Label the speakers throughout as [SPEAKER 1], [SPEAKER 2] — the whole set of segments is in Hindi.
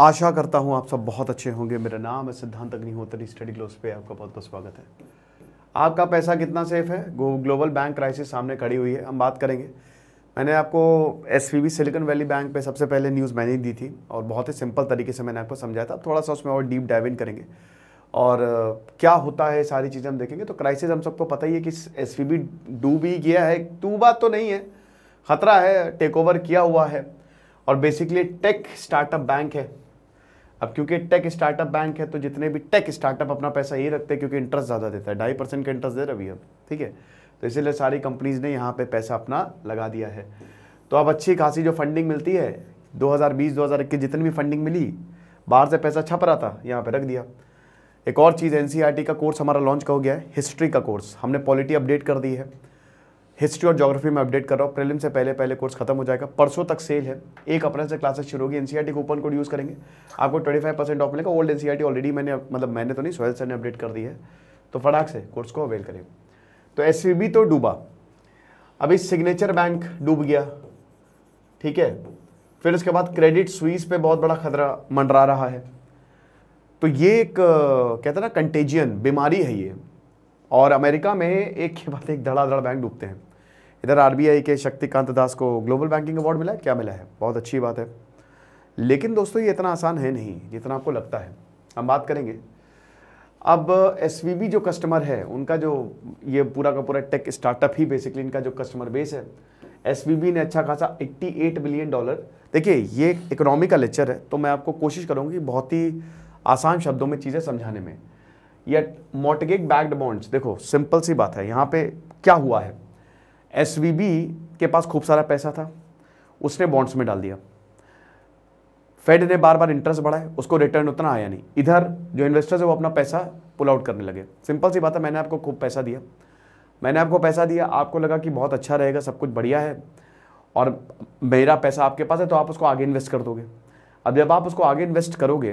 [SPEAKER 1] आशा करता हूँ आप सब बहुत अच्छे होंगे मेरा नाम है सिद्धांत अग्निहोत्री स्टडी ग्लोस पे आपका बहुत बहुत स्वागत है आपका पैसा कितना सेफ है ग्लोबल बैंक क्राइसिस सामने खड़ी हुई है हम बात करेंगे मैंने आपको एस सिलिकॉन वैली बैंक पे सबसे पहले न्यूज़ मैंने दी थी और बहुत ही सिंपल तरीके से मैंने आपको समझाया था थोड़ा सा उसमें और डीप डाइव इन करेंगे और क्या होता है सारी चीज़ें हम देखेंगे तो क्राइसिस हम सबको पता ही है कि एस डूब ही गया है तू बात तो नहीं है ख़तरा है टेक ओवर किया हुआ है और बेसिकली टेक स्टार्टअप बैंक है अब क्योंकि टेक स्टार्टअप बैंक है तो जितने भी टेक स्टार्टअप अपना पैसा यही रखते हैं क्योंकि इंटरेस्ट ज़्यादा देता है ढाई परसेंट का इंटरेस्ट दे रहा अभी अब ठीक है तो इसीलिए सारी कंपनीज़ ने यहाँ पे पैसा अपना लगा दिया है तो अब अच्छी खासी जो फंडिंग मिलती है 2020 2021 जितनी भी फंडिंग मिली बाहर से पैसा छप रहा था यहाँ पर रख दिया एक और चीज़ एन e का कोर्स हमारा लॉन्च का हो गया है हिस्ट्री का कोर्स हमने पॉलिटी अपडेट कर दी है हिस्ट्री और जोग्राफी में अपडेट कर रहा हूँ प्रेलिम से पहले पहले कोर्स खत्म हो जाएगा परसों तक सेल है एक अप्रैल से क्लासेस शुरू होगी एनसीईआरटी कूपन कोड यूज़ करेंगे आपको ट्वेंटी फाइव परसेंट ऑफ मिलेगा ओल्ड टी ऑलरेडी मैंने मतलब मैंने तो नहीं सोहेल सर ने अपडेट कर दी है तो फटाक से कोर्स को अवेल करें तो एस तो डूबा अभी सिग्नेचर बैंक डूब गया ठीक है फिर उसके बाद क्रेडिट स्वीस पे बहुत बड़ा खतरा मंडरा रहा है तो ये एक कहते ना कंटेजियन बीमारी है ये और अमेरिका में एक के बाद एक धड़ाधड़ बैंक डूबते हैं इधर आरबीआई के शक्तिकांत दास को ग्लोबल बैंकिंग अवार्ड मिला है क्या मिला है बहुत अच्छी बात है लेकिन दोस्तों ये इतना आसान है नहीं जितना आपको लगता है हम बात करेंगे अब एस जो कस्टमर है उनका जो ये पूरा का पूरा टेक स्टार्टअप ही बेसिकली इनका जो कस्टमर बेस है एस ने अच्छा खासा 88 बिलियन डॉलर देखिए ये इकोनॉमी का लेक्चर है तो मैं आपको कोशिश करूँगी बहुत ही आसान शब्दों में चीज़ें समझाने में या मोटगेक बैग्ड बॉन्ड्स देखो सिंपल सी बात है यहाँ पे क्या हुआ है एस के पास खूब सारा पैसा था उसने बॉन्ड्स में डाल दिया फेड ने बार बार इंटरेस्ट बढ़ाए उसको रिटर्न उतना आया नहीं इधर जो इन्वेस्टर्स है वो अपना पैसा पुल आउट करने लगे सिंपल सी बात है मैंने आपको खूब पैसा दिया मैंने आपको पैसा दिया आपको लगा कि बहुत अच्छा रहेगा सब कुछ बढ़िया है और मेरा पैसा आपके पास है तो आप उसको आगे इन्वेस्ट कर दोगे अब जब आप उसको आगे इन्वेस्ट करोगे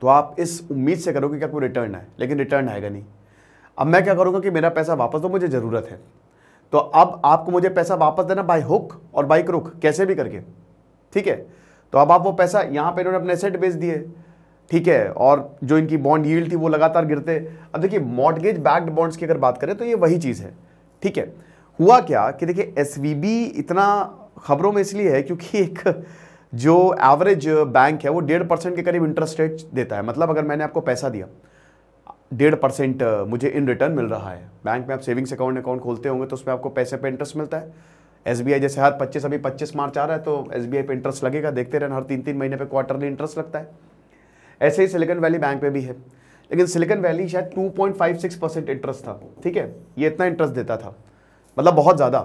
[SPEAKER 1] तो आप इस उम्मीद से करोगे कि आपको रिटर्न आए लेकिन रिटर्न आएगा नहीं अब मैं क्या करूँगा कि मेरा पैसा वापस तो मुझे ज़रूरत है तो अब आपको मुझे पैसा वापस देना बाई हुक और बाई क्रुक कैसे भी करके ठीक है तो अब आप वो पैसा यहां पे इन्होंने अपने सेट बेच दिए ठीक है और जो इनकी बॉन्ड यील्ड थी वो लगातार गिरते अब देखिए मॉडगेज बैक्ड बॉन्ड्स की अगर बात करें तो ये वही चीज़ है ठीक है हुआ क्या कि देखिए एस इतना खबरों में इसलिए है क्योंकि एक जो एवरेज बैंक है वो डेढ़ परसेंट के करीब इंटरेस्ट रेट देता है मतलब अगर मैंने आपको पैसा दिया डेढ़ परसेंट मुझे इन रिटर्न मिल रहा है बैंक में आप सेविंग्स अकाउंट अकाउंट खोलते होंगे तो उसमें आपको पैसे पे इंटरेस्ट मिलता है एस जैसे हर पच्चीस अभी पच्चीस मार्च आ रहा है तो एस पर इंटरेस्ट लगेगा देखते रहना हर तीन तीन महीने पर क्वार्टरली इंटरेस्ट लगता है ऐसे ही सिलिकन वैली बैंक में भी है लेकिन सिलिकन वैली शायद two point five six percent interest था ठीक है ये इतना इंटरेस्ट देता था मतलब बहुत ज़्यादा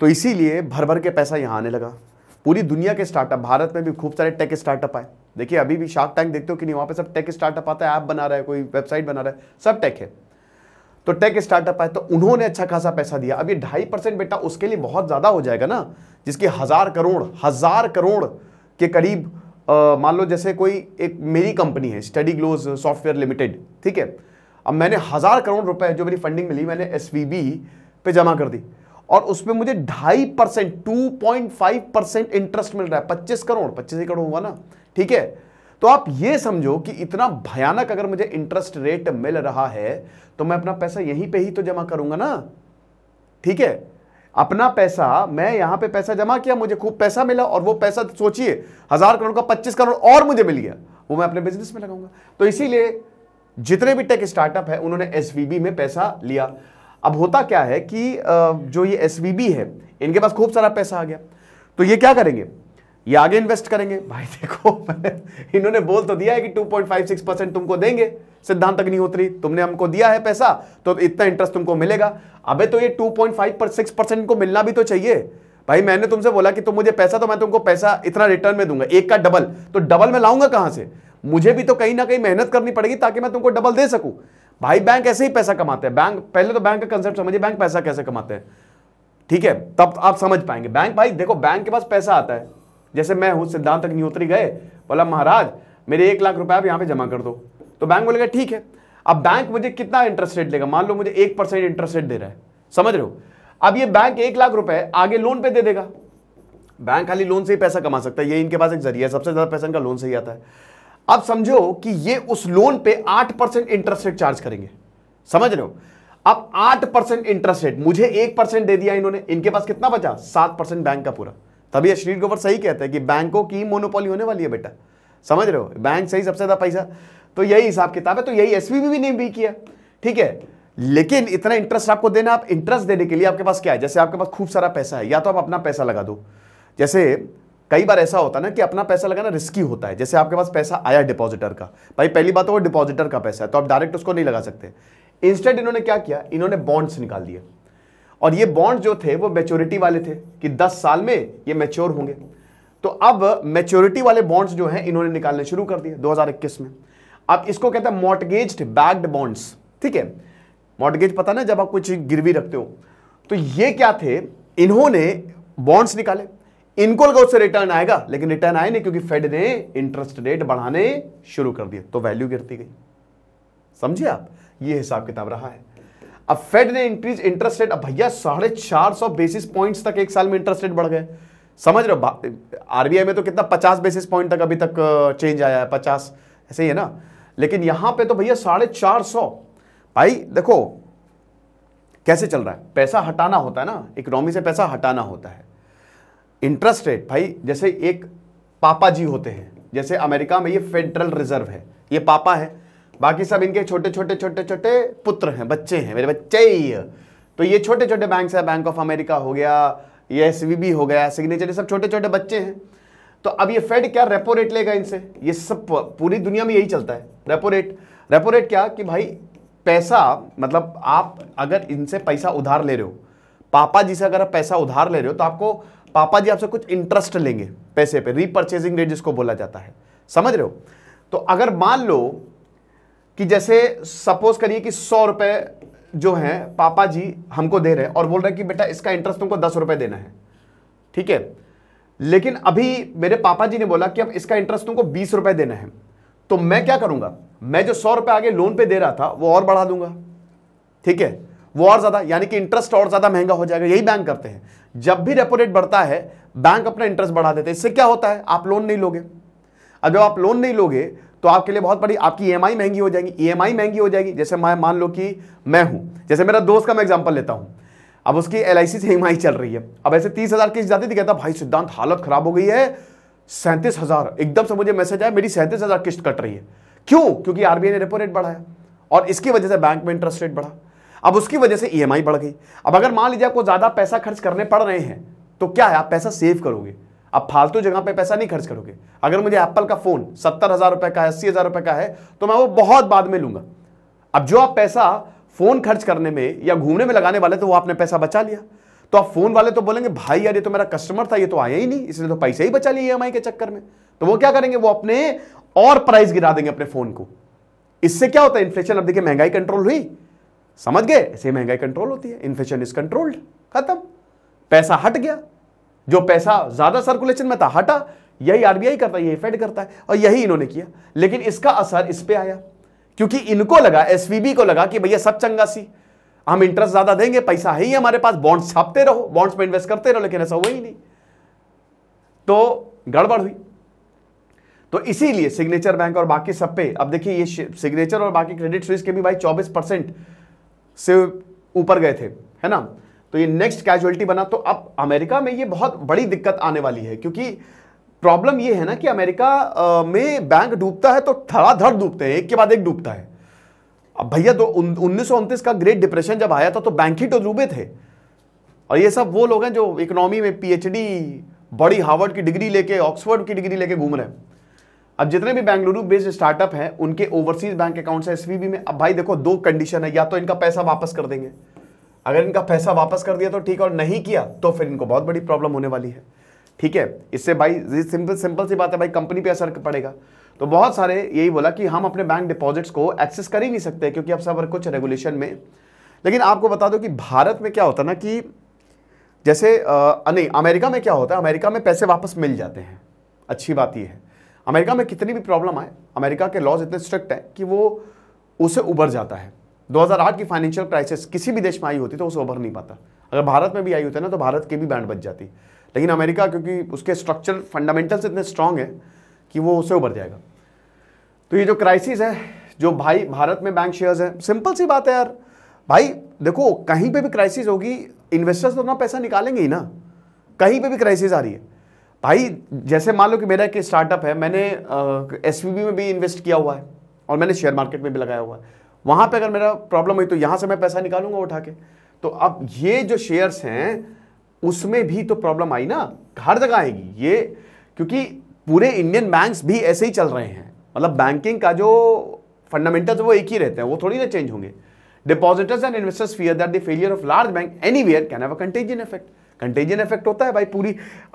[SPEAKER 1] तो इसीलिए भर भर के पैसा यहाँ आने लगा पूरी दुनिया के स्टार्टअप भारत में भी खूब सारे टेक स्टार्टअप आए देखिए अभी भी शार्क टैंक देखते हो कि नहीं वहां पे सब टेक स्टार्टअप आता है ऐप बना रहा है कोई वेबसाइट बना रहा है सब टेक है तो टेक स्टार्टअप है तो उन्होंने अच्छा खासा पैसा दिया अब ये ढाई परसेंट बेटा उसके लिए बहुत ज़्यादा हो जाएगा ना जिसके हज़ार करोड़ हज़ार करोड़ के करीब मान लो जैसे कोई एक मेरी कंपनी है स्टडी ग्लोज सॉफ्टवेयर लिमिटेड ठीक है अब मैंने हज़ार करोड़ रुपए जो मेरी फंडिंग मिली मैंने एस पे जमा कर दी और उसमें मुझे ढाई percent two point five percent interest मिल रहा है पच्चीस करोड़ पच्चीस करोड़ हुआ ना ठीक है तो आप यह समझो कि इतना भयानक अगर मुझे इंटरेस्ट रेट मिल रहा है तो मैं अपना पैसा यहीं पे ही तो जमा करूंगा ना ठीक है अपना पैसा मैं यहां पे पैसा जमा किया मुझे खूब पैसा मिला और वो पैसा तो सोचिए हजार करोड़ का पच्चीस करोड़ और मुझे मिल गया वो मैं अपने बिजनेस में लगाऊंगा तो इसीलिए जितने भी टेक स्टार्टअप है उन्होंने एस में पैसा लिया अब होता क्या है कि जो ये एस है इनके पास खूब सारा पैसा आ गया तो ये क्या करेंगे ये आगे इन्वेस्ट करेंगे भाई देखो इन्होंने बोल तो दिया है कि 2.56 परसेंट तुमको देंगे सिद्धांत अग्निहोत्री तुमने हमको दिया है पैसा तो इतना इंटरेस्ट तुमको मिलेगा अबे तो ये 2.56 परसेंट को मिलना भी तो चाहिए भाई मैंने तुमसे बोला कि तुम मुझे पैसा तो मैं तुमको पैसा इतना रिटर्न में दूंगा एक का डबल तो डबल में लाऊंगा कहां से मुझे भी तो कहीं ना कहीं मेहनत करनी पड़ेगी ताकि मैं तुमको डबल दे सकूं भाई बैंक ऐसे ही पैसा कमाते हैं बैंक पहले तो बैंक का कंसेप्ट समझिए बैंक पैसा कैसे कमाते हैं ठीक है तब आप समझ पाएंगे बैंक भाई देखो बैंक के पास पैसा आता है जैसे मैं हूँ सिद्धांत अग्निहोत्री गए बोला महाराज मेरे एक लाख रुपये आप यहाँ पे जमा कर दो तो बैंक बोलेगा ठीक है अब बैंक मुझे कितना इंटरेस्ट रेट देगा मान लो मुझे एक परसेंट इंटरेस्ट रेट दे रहा है समझ रहे हो अब ये बैंक एक लाख रुपए आगे लोन पे दे देगा बैंक खाली लोन से ही पैसा कमा सकता है ये इनके पास एक जरिया है सबसे ज्यादा पैसा इनका लोन से ही आता है अब समझो कि ये उस लोन पे आठ परसेंट इंटरेस्ट रेट चार्ज करेंगे समझ रहे हो अब आठ परसेंट इंटरेस्ट रेट मुझे एक परसेंट दे दिया इन्होंने इनके पास कितना बचा सात परसेंट बैंक का पूरा तभी अश्लील गोबर सही कहते हैं कि बैंकों की मोनोपोली होने वाली है बेटा समझ रहे हो बैंक सही सबसे ज़्यादा पैसा तो यही हिसाब किताब है तो यही एस भी ने भी किया ठीक है लेकिन इतना इंटरेस्ट आपको देना आप इंटरेस्ट देने के लिए आपके पास क्या है जैसे आपके पास खूब सारा पैसा है या तो आप अपना पैसा लगा दो जैसे कई बार ऐसा होता है ना कि अपना पैसा लगाना रिस्की होता है जैसे आपके पास पैसा आया डिपॉजिटर का भाई पहली बात तो वो डिपॉजिटर का पैसा है तो आप डायरेक्ट उसको नहीं लगा सकते इंस्टेंट इन्होंने क्या किया इन्होंने बॉन्ड्स निकाल दिया और ये बॉन्ड जो थे वो मेच्योरिटी वाले थे कि 10 साल में ये मेच्योर होंगे तो अब मेच्योरिटी वाले बॉन्ड्स जो हैं इन्होंने निकालने शुरू कर दिए 2021 में अब इसको कहते हैं मॉटगेज बैग्ड बॉन्ड्स ठीक है मॉटगेज पता ना जब आप कुछ गिरवी रखते हो तो ये क्या थे इन्होंने बॉन्ड्स निकाले इनको लगा उससे रिटर्न आएगा लेकिन रिटर्न आए नहीं क्योंकि फेड ने इंटरेस्ट रेट बढ़ाने शुरू कर दिए तो वैल्यू गिरती गई समझिए आप ये हिसाब किताब रहा है अब फेड ने इंक्रीज इंटरेस्ट रेट अब भैया साढ़े चार सौ बेसिस पॉइंट्स तक एक साल में इंटरेस्ट रेट बढ़ गए समझ रहे हो आरबीआई में तो कितना पचास बेसिस पॉइंट तक अभी तक चेंज आया है पचास ऐसे ही है ना लेकिन यहां पे तो भैया साढ़े चार सौ भाई देखो कैसे चल रहा है पैसा हटाना होता है ना इकोनॉमी से पैसा हटाना होता है इंटरेस्ट रेट भाई जैसे एक पापा जी होते हैं जैसे अमेरिका में ये फेडरल रिजर्व है ये पापा है बाकी सब इनके छोटे छोटे छोटे छोटे पुत्र हैं बच्चे हैं मेरे बच्चे ही तो ये छोटे छोटे बैंक है बैंक ऑफ अमेरिका हो गया ये एस हो गया सिग्नेचर ये सब छोटे छोटे बच्चे हैं तो अब ये फेड क्या रेपो रेट लेगा इनसे ये सब पूरी दुनिया में यही चलता है रेपो रेट रेपो रेट क्या कि भाई पैसा मतलब आप अगर इनसे पैसा उधार ले रहे हो पापा जी से अगर आप पैसा उधार ले रहे हो तो आपको पापा जी आपसे कुछ इंटरेस्ट लेंगे पैसे पे रीपरचेजिंग रेट जिसको बोला जाता है समझ रहे हो तो अगर मान लो कि जैसे सपोज करिए कि सौ रुपए जो है पापा जी हमको दे रहे हैं और बोल रहे हैं कि बेटा इसका इंटरेस्ट तुमको दस रुपए देना है ठीक है लेकिन अभी मेरे पापा जी ने बोला कि अब इसका इंटरेस्ट तुमको बीस रुपए देना है तो मैं क्या करूंगा मैं जो सौ रुपए आगे लोन पे दे रहा था वो और बढ़ा दूंगा ठीक है वो और ज्यादा यानी कि इंटरेस्ट और ज्यादा महंगा हो जाएगा यही बैंक करते हैं जब भी रेपो रेट बढ़ता है बैंक अपना इंटरेस्ट बढ़ा देते हैं इससे क्या होता है आप लोन नहीं लोगे अगर जब आप लोन नहीं लोगे तो आपके लिए बहुत बड़ी आपकी ई e महंगी हो जाएगी ई e महंगी हो जाएगी जैसे मैं मान लो कि मैं हूँ जैसे मेरा दोस्त का मैं एग्जाम्पल लेता हूँ अब उसकी एल से ई e चल रही है अब ऐसे तीस हज़ार किस्त जाती थी कहता भाई सिद्धांत हालत ख़राब हो गई है सैंतीस हज़ार एकदम से मुझे मैसेज आया मेरी सैंतीस हज़ार किस्त कट रही है क्यों क्योंकि आरबीआई ने रेपो रेट बढ़ाया और इसकी वजह से बैंक में इंटरेस्ट रेट बढ़ा अब उसकी वजह से ई बढ़ गई अब अगर मान लीजिए आपको ज़्यादा पैसा खर्च करने पड़ रहे हैं तो क्या है आप पैसा सेव करोगे आप फालतू जगह पे पैसा नहीं खर्च करोगे अगर मुझे एप्पल का फोन सत्तर हजार रुपए का है अस्सी हजार रुपए का है तो मैं वो बहुत बाद में लूंगा अब जो आप पैसा फोन खर्च करने में या घूमने में लगाने वाले तो वो आपने पैसा बचा लिया तो आप फोन वाले तो बोलेंगे भाई यार ये तो मेरा कस्टमर था ये तो आया ही नहीं इसने तो पैसे ही बचा लिए ई e के चक्कर में तो वो क्या करेंगे वो अपने और प्राइस गिरा देंगे अपने फोन को इससे क्या होता है इन्फ्लेशन अब देखिए महंगाई कंट्रोल हुई समझ गए ऐसे महंगाई कंट्रोल होती है इन्फ्लेशन इज कंट्रोल्ड खत्म पैसा हट गया जो पैसा ज्यादा सर्कुलेशन में था हटा यही आरबीआई करता है यही फेड करता है और यही इन्होंने किया लेकिन इसका असर इस पर आया क्योंकि इनको लगा एस को लगा कि भैया सब चंगा सी हम इंटरेस्ट ज्यादा देंगे पैसा है ही हमारे पास बॉन्ड्स छापते रहो बॉन्ड्स में इन्वेस्ट करते रहो लेकिन ऐसा हुआ ही नहीं तो गड़बड़ हुई तो इसीलिए सिग्नेचर बैंक और बाकी सब पे अब देखिए ये सिग्नेचर और बाकी क्रेडिट स्विस के भी भाई 24 परसेंट से ऊपर गए थे है ना तो ये नेक्स्ट कैजुअलिटी बना तो अब अमेरिका में ये बहुत बड़ी दिक्कत आने वाली है क्योंकि प्रॉब्लम ये है ना कि अमेरिका में बैंक डूबता है तो धड़ाधड़ डूबते हैं एक के बाद एक डूबता है अब भैया तो उन्नीस का ग्रेट डिप्रेशन जब आया था तो बैंक ही तो डूबे थे और ये सब वो लोग हैं जो इकोनॉमी में पीएचडी बड़ी हार्वर्ड की डिग्री लेके ऑक्सफोर्ड की डिग्री लेके घूम रहे हैं अब जितने भी बेंगलुरु बेस्ड स्टार्टअप हैं उनके ओवरसीज बैंक अकाउंट्स है एसवीबी में अब भाई देखो दो कंडीशन है या तो इनका पैसा वापस कर देंगे अगर इनका पैसा वापस कर दिया तो ठीक और नहीं किया तो फिर इनको बहुत बड़ी प्रॉब्लम होने वाली है ठीक है इससे भाई सिंपल सिंपल सी बात है भाई कंपनी पे असर पड़ेगा तो बहुत सारे यही बोला कि हम अपने बैंक डिपॉजिट्स को एक्सेस कर ही नहीं सकते क्योंकि अब सब कुछ रेगुलेशन में लेकिन आपको बता दो कि भारत में क्या होता ना कि जैसे आ, नहीं अमेरिका में क्या होता है अमेरिका में पैसे वापस मिल जाते हैं अच्छी बात यह है अमेरिका में कितनी भी प्रॉब्लम आए अमेरिका के लॉज इतने स्ट्रिक्ट हैं कि वो उसे उबर जाता है 2008 की फाइनेंशियल क्राइसिस किसी भी देश में आई होती तो उसे उभर नहीं पाता अगर भारत में भी आई होती ना तो भारत की भी बैंड बच जाती लेकिन अमेरिका क्योंकि उसके स्ट्रक्चर फंडामेंटल्स इतने स्ट्रांग हैं कि वो उसे उभर जाएगा तो ये जो क्राइसिस है जो भाई भारत में बैंक शेयर्स हैं सिंपल सी बात है यार भाई देखो कहीं पे भी क्राइसिस होगी इन्वेस्टर्स तो अपना पैसा निकालेंगे ही ना कहीं पे भी क्राइसिस आ रही है भाई जैसे मान लो कि मेरा एक स्टार्टअप है मैंने एस में भी इन्वेस्ट किया हुआ है और मैंने शेयर मार्केट में भी लगाया हुआ है वहां पे अगर मेरा प्रॉब्लम हुई तो यहां से मैं पैसा निकालूंगा उठा के तो अब ये जो शेयर्स हैं उसमें भी तो प्रॉब्लम आई ना हर जगह आएगी ये क्योंकि पूरे इंडियन बैंक्स भी ऐसे ही चल रहे हैं मतलब बैंकिंग का जो फंडामेंटल वो एक ही रहते हैं वो थोड़ी ना चेंज होंगे depositors and investors fear that the failure of large bank anywhere can have a effect contagion effect होता है भाई पूरी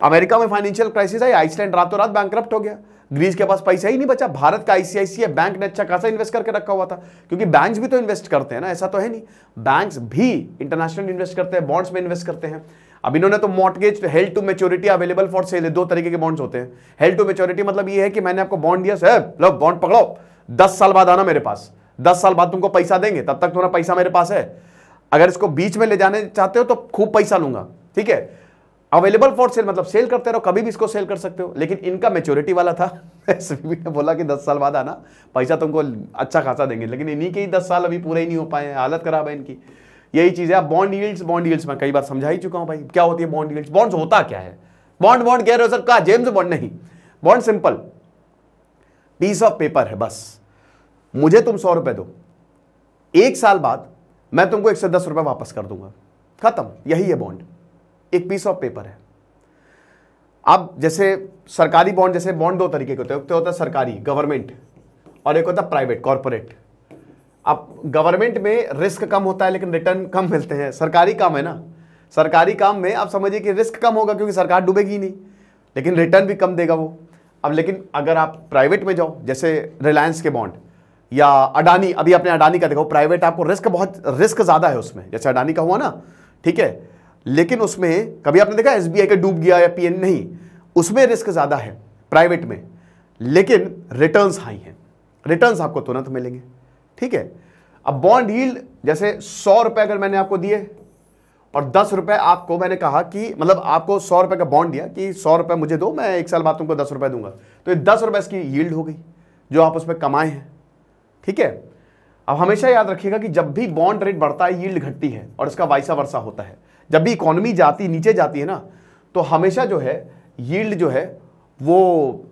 [SPEAKER 1] अमेरिका में फाइनेंशियल क्राइसिस आई आइसलैंड रातों रात बैंक हो गया ग्रीस के पास पैसा ही नहीं बचा भारत का आईसीआईसीआई बैंक ने अच्छा खासा इन्वेस्ट करके रखा हुआ था क्योंकि बैंक्स भी तो इन्वेस्ट करते हैं ना ऐसा तो है नहीं बैंक्स भी इंटरनेशनल इन्वेस्ट करते हैं बॉन्ड्स में इन्वेस्ट करते हैं अब इन्होंने तो mortgage held to maturity available for sale दो तरीके के बॉन्ड्स होते हैं हेल्ड टू मेच्योरिटी मतलब ये है कि मैंने आपको बॉन्ड दिया सर लो बॉन्ड पकड़ो दस साल बाद आना मेरे पास दस साल बाद तुमको पैसा देंगे तब तक तुम्हारा पैसा मेरे पास है अगर इसको बीच में ले जाने चाहते हो तो खूब पैसा लूंगा ठीक है अवेलेबल फॉर सेल मतलब सेल करते रहो कभी भी इसको सेल कर सकते हो लेकिन इनका मेच्योरिटी वाला था एस ने बोला कि दस साल बाद आना पैसा तुमको अच्छा खासा देंगे लेकिन इन्हीं के ही दस साल अभी पूरे ही नहीं हो पाए हालत खराब है इनकी यही चीज़ है आप बॉन्ड यील्ड्स बॉन्ड यील्ड्स मैं कई बार समझा ही चुका हूँ भाई क्या होती है बॉन्ड यील्ड्स बॉन्ड्स होता क्या है बॉन्ड बॉन्ड कह रहे हो सर कहा जेम्स बॉन्ड नहीं bond simple piece of paper है बस मुझे तुम सौ रुपए दो एक साल बाद मैं तुमको एक सौ दस रुपये वापस कर दूंगा खत्म यही है बॉन्ड एक पीस ऑफ पेपर है अब जैसे सरकारी बॉन्ड जैसे बॉन्ड दो तरीके के होते हैं एक तो होता है सरकारी गवर्नमेंट और एक होता है प्राइवेट कॉरपोरेट अब गवर्नमेंट में रिस्क कम होता है लेकिन रिटर्न कम मिलते हैं सरकारी काम है ना सरकारी काम में आप समझिए कि रिस्क कम होगा क्योंकि सरकार डूबेगी नहीं लेकिन रिटर्न भी कम देगा वो अब लेकिन अगर आप प्राइवेट में जाओ जैसे रिलायंस के बॉन्ड या अडानी अभी आपने अडानी का देखो प्राइवेट आपको रिस्क बहुत रिस्क ज़्यादा है उसमें जैसे अडानी का हुआ ना ठीक है लेकिन उसमें कभी आपने देखा एस का डूब गया या पी नहीं उसमें रिस्क ज़्यादा है प्राइवेट में लेकिन रिटर्न्स हाई हैं रिटर्न्स आपको तुरंत मिलेंगे ठीक है अब बॉन्ड ही जैसे सौ रुपए अगर मैंने आपको दिए और दस रुपए आपको मैंने कहा कि मतलब आपको सौ रुपए का बॉन्ड दिया कि सौ रुपए मुझे दो मैं एक साल बाद तुमको दस रुपए दूंगा तो ये दस रुपए इसकी यील्ड हो गई जो आप उसमें कमाए हैं ठीक है अब हमेशा याद रखिएगा कि जब भी बॉन्ड रेट बढ़ता है यील्ड घटती है और इसका वाइसा वर्षा होता है जब भी इकोनॉमी जाती नीचे जाती है ना तो हमेशा जो है यील्ड जो है वो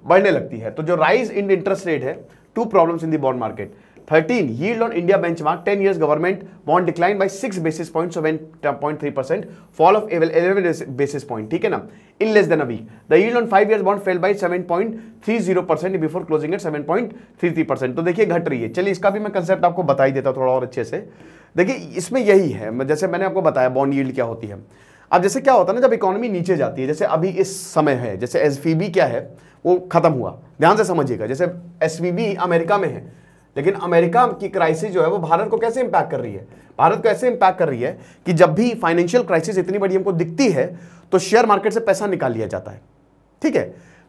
[SPEAKER 1] बढ़ने लगती है तो जो राइज इन इंटरेस्ट रेट है two problems in the bond market 13 yield on India benchmark 10 years government bond declined by 6 basis points so when 0.3% fall of 11 basis point ठीक है ना in less than a week the yield on 5 years bond fell by 7.30% before closing at 7.33% तो देखिए घट रही है चलिए इसका भी मैं कंसेप्ट आपको बता ही देता थोड़ा और अच्छे से देखिए इसमें यही है जैसे मैंने आपको बताया बॉन्ड यील्ड क्या होती है अब जैसे क्या होता है ना जब इकोनॉमी नीचे जाती है जैसे अभी इस समय है जैसे एस क्या है वो खत्म हुआ ध्यान से समझिएगा जैसे एस अमेरिका में है लेकिन अमेरिका की क्राइसिस जो है वो भारत को कैसे इंपैक्ट कर रही है भारत को ऐसे इंपैक्ट कर रही है कि जब भी फाइनेंशियल क्राइसिस इतनी बड़ी हमको दिखती है तो शेयर मार्केट से पैसा निकाल लिया जाता है ठीक है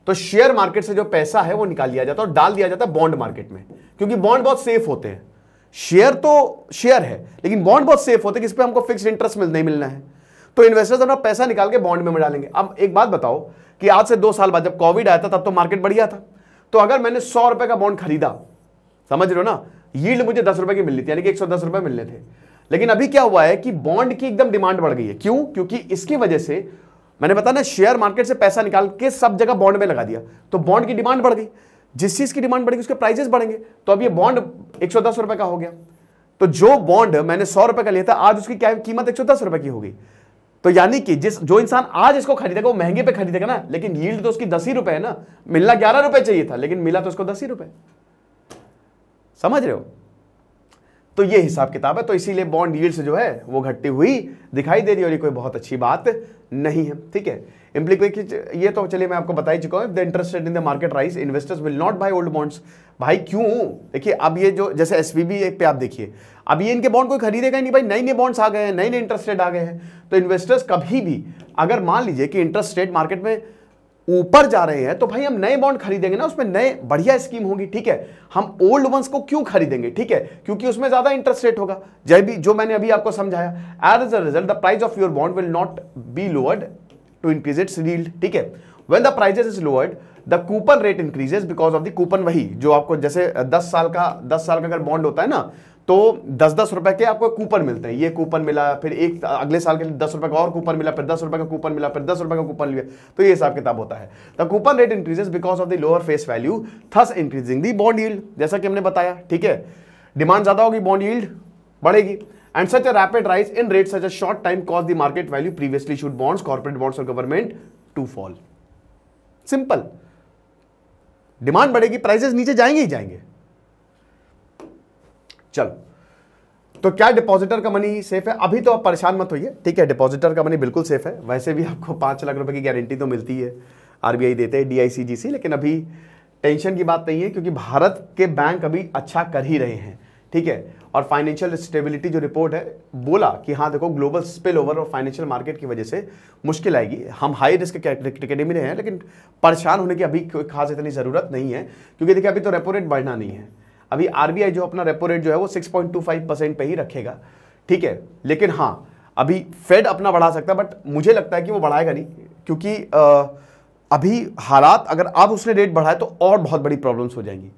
[SPEAKER 1] तो शेयर मार्केट से जो पैसा है वो निकाल लिया जाता है और डाल दिया जाता है बॉन्ड मार्केट में क्योंकि बॉन्ड बहुत सेफ होते हैं शेयर तो शेयर है लेकिन बॉन्ड बहुत सेफ होते हैं जिस पर हमको फिक्स इंटरेस्ट मिल नहीं मिलना है तो इन्वेस्टर्स अपना पैसा निकाल के बॉन्ड में डालेंगे अब एक बात बताओ कि आज से दो साल बाद जब कोविड आया था तब तो मार्केट बढ़िया था तो अगर मैंने सौ रुपए का बॉन्ड खरीदा समझ रहे हो ना यील्ड मुझे दस रुपए की मिलनी थी यानी कि एक सौ रुपए मिलने थे लेकिन अभी क्या हुआ है कि बॉन्ड की एकदम डिमांड बढ़ गई है क्यों क्योंकि इसकी वजह से मैंने बताया ना शेयर मार्केट से पैसा निकाल के सब जगह बॉन्ड में लगा दिया तो बॉन्ड की डिमांड बढ़ गई जिस चीज की डिमांड बढ़ेगी उसके प्राइजेस बढ़ेंगे तो अब ये बॉन्ड एक रुपए का हो गया तो जो बॉन्ड मैंने सौ रुपए का लिया था आज उसकी क्या कीमत एक रुपए की होगी तो यानी कि जिस जो इंसान आज इसको खरीदेगा वो महंगे पे खरीदेगा ना लेकिन यील्ड तो उसकी दस ही रुपए है ना मिलना ग्यारह रुपए चाहिए था लेकिन मिला तो उसको दस ही रुपए समझ रहे हो तो ये हिसाब किताब है तो इसीलिए बॉन्ड यील्ड्स जो है वो घटती हुई दिखाई दे रही और ये कोई बहुत अच्छी बात नहीं है ठीक है इम्प्लीकेशन ये तो चलिए मैं आपको बता ही चुका हूँ the interest in the market rise investors will not buy old bonds भाई क्यों देखिए अब ये जो जैसे एस पे आप देखिए अब ये इनके बॉन्ड कोई खरीदेगा नहीं भाई नए नए बॉन्ड्स आ गए हैं नए नए इंटरेस्ट रेट आ गए हैं तो इन्वेस्टर्स कभी भी अगर मान लीजिए कि इंटरेस्ट रेट मार्केट में ऊपर जा रहे हैं तो भाई हम नए बॉन्ड खरीदेंगे ना उसमें नए बढ़िया स्कीम होगी ठीक है हम ओल्ड वंस को क्यों खरीदेंगे ठीक है क्योंकि उसमें ज्यादा इंटरेस्ट रेट होगा जय भी जो मैंने अभी आपको समझाया as a result the price of your bond will not be lowered to increase its yield ठीक है when the prices is lowered the coupon rate increases because of the coupon वही जो आपको जैसे दस साल का दस साल का अगर बॉन्ड होता है ना तो दस दस रुपए के आपको कूपन मिलते हैं ये कूपन मिला फिर एक अगले साल के लिए दस रुपए का और कूपन मिला फिर दस रुपए का कूपन मिला फिर दस रुपए का कूपन लिया तो ये हिसाब किताब होता है the coupon rate increases because of the lower face value thus increasing the bond yield जैसा कि हमने बताया ठीक है डिमांड ज्यादा होगी बॉन्ड यील्ड बढ़ेगी and such a rapid rise in rate such a short time cause the market value previously issued bonds corporate bonds और government to fall simple demand बढ़ेगी प्राइसेस नीचे जाएंगे ही जाएंगे चलो तो क्या डिपॉजिटर का मनी सेफ है अभी तो आप परेशान मत होइए ठीक है डिपॉजिटर का मनी बिल्कुल सेफ है वैसे भी आपको पाँच लाख रुपए की गारंटी तो मिलती है आरबीआई देते हैं डीआईसीजीसी लेकिन अभी टेंशन की बात नहीं है क्योंकि भारत के बैंक अभी अच्छा कर ही रहे हैं ठीक है और फाइनेंशियल स्टेबिलिटी जो रिपोर्ट है बोला कि हाँ देखो ग्लोबल स्पिल ओवर और फाइनेंशियल मार्केट की वजह से मुश्किल आएगी हम हाई रिस्क कैटेगरी में रहे हैं लेकिन परेशान होने की अभी कोई खास इतनी ज़रूरत नहीं है क्योंकि देखिए अभी तो रेपो रेट बढ़ना नहीं है अभी आरबीआई जो अपना रेपो रेट जो है वो 6.25 परसेंट पे ही रखेगा ठीक है लेकिन हाँ अभी फेड अपना बढ़ा सकता है बट मुझे लगता है कि वो बढ़ाएगा नहीं क्योंकि आ, अभी हालात अगर अब उसने रेट बढ़ाए तो और बहुत बड़ी प्रॉब्लम्स हो जाएंगी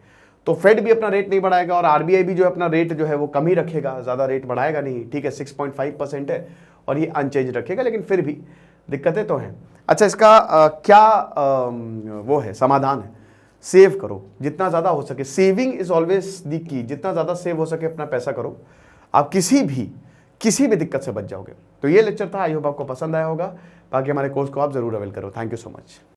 [SPEAKER 1] तो फेड भी अपना रेट नहीं बढ़ाएगा और आरबीआई भी जो है अपना रेट जो है वो कम ही रखेगा ज़्यादा रेट बढ़ाएगा नहीं ठीक है 6.5 परसेंट है और ये अनचेंज रखेगा लेकिन फिर भी दिक्कतें तो हैं अच्छा इसका आ, क्या आ, वो है समाधान है सेव करो जितना ज़्यादा हो सके सेविंग इज़ ऑलवेज दी की जितना ज़्यादा सेव हो सके अपना पैसा करो आप किसी भी किसी भी दिक्कत से बच जाओगे तो ये लेक्चर था आई होप आपको पसंद आया होगा बाकी हमारे कोर्स को आप ज़रूर अवेल करो थैंक यू सो मच